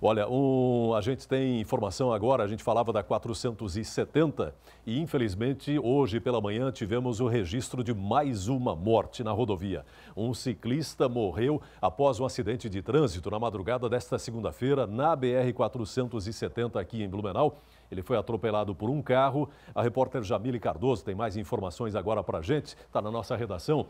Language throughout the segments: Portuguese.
Olha, um, a gente tem informação agora, a gente falava da 470 e infelizmente hoje pela manhã tivemos o registro de mais uma morte na rodovia. Um ciclista morreu após um acidente de trânsito na madrugada desta segunda-feira na BR-470 aqui em Blumenau. Ele foi atropelado por um carro. A repórter Jamile Cardoso tem mais informações agora para a gente, está na nossa redação.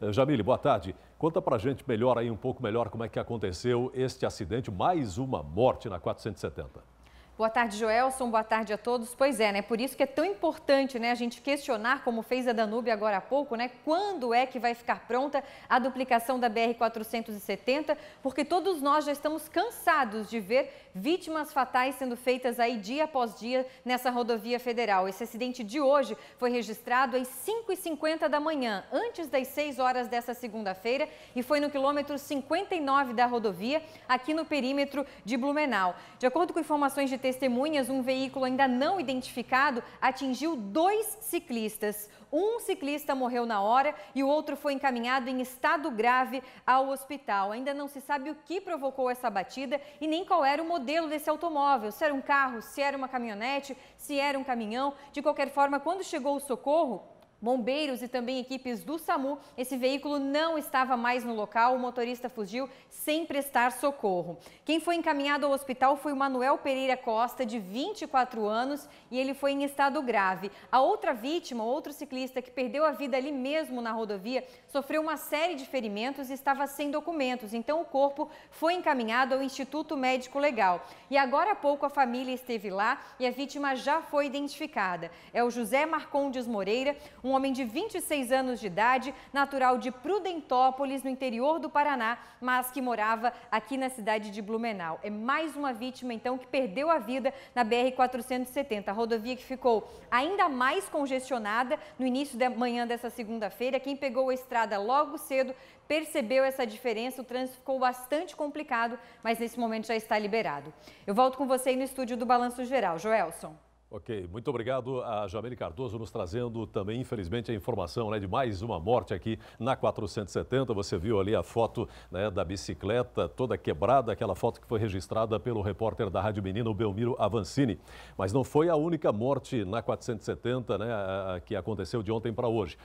Eh, Jamile, boa tarde. Conta pra gente melhor aí, um pouco melhor, como é que aconteceu este acidente, mais uma morte na 470. Boa tarde, Joelson. Boa tarde a todos. Pois é, né? Por isso que é tão importante, né, a gente questionar, como fez a Danube agora há pouco, né, quando é que vai ficar pronta a duplicação da BR 470, porque todos nós já estamos cansados de ver vítimas fatais sendo feitas aí dia após dia nessa rodovia federal. Esse acidente de hoje foi registrado às 5h50 da manhã, antes das 6 horas dessa segunda-feira, e foi no quilômetro 59 da rodovia, aqui no perímetro de Blumenau. De acordo com informações de testemunhas, um veículo ainda não identificado atingiu dois ciclistas. Um ciclista morreu na hora e o outro foi encaminhado em estado grave ao hospital. Ainda não se sabe o que provocou essa batida e nem qual era o modelo desse automóvel. Se era um carro, se era uma caminhonete, se era um caminhão. De qualquer forma, quando chegou o socorro, Bombeiros e também equipes do SAMU, esse veículo não estava mais no local, o motorista fugiu sem prestar socorro. Quem foi encaminhado ao hospital foi o Manuel Pereira Costa, de 24 anos, e ele foi em estado grave. A outra vítima, outro ciclista que perdeu a vida ali mesmo na rodovia, sofreu uma série de ferimentos e estava sem documentos, então o corpo foi encaminhado ao Instituto Médico Legal. E agora há pouco a família esteve lá e a vítima já foi identificada. É o José Marcondes Moreira, um homem de 26 anos de idade, natural de Prudentópolis, no interior do Paraná, mas que morava aqui na cidade de Blumenau. É mais uma vítima, então, que perdeu a vida na BR-470, a rodovia que ficou ainda mais congestionada no início da manhã dessa segunda-feira. Quem pegou a estrada logo cedo percebeu essa diferença, o trânsito ficou bastante complicado, mas nesse momento já está liberado. Eu volto com você aí no estúdio do Balanço Geral. Joelson. Ok, muito obrigado a Jamile Cardoso nos trazendo também, infelizmente, a informação né, de mais uma morte aqui na 470. Você viu ali a foto né, da bicicleta toda quebrada, aquela foto que foi registrada pelo repórter da Rádio Menina, o Belmiro Avancini. Mas não foi a única morte na 470 né, que aconteceu de ontem para hoje.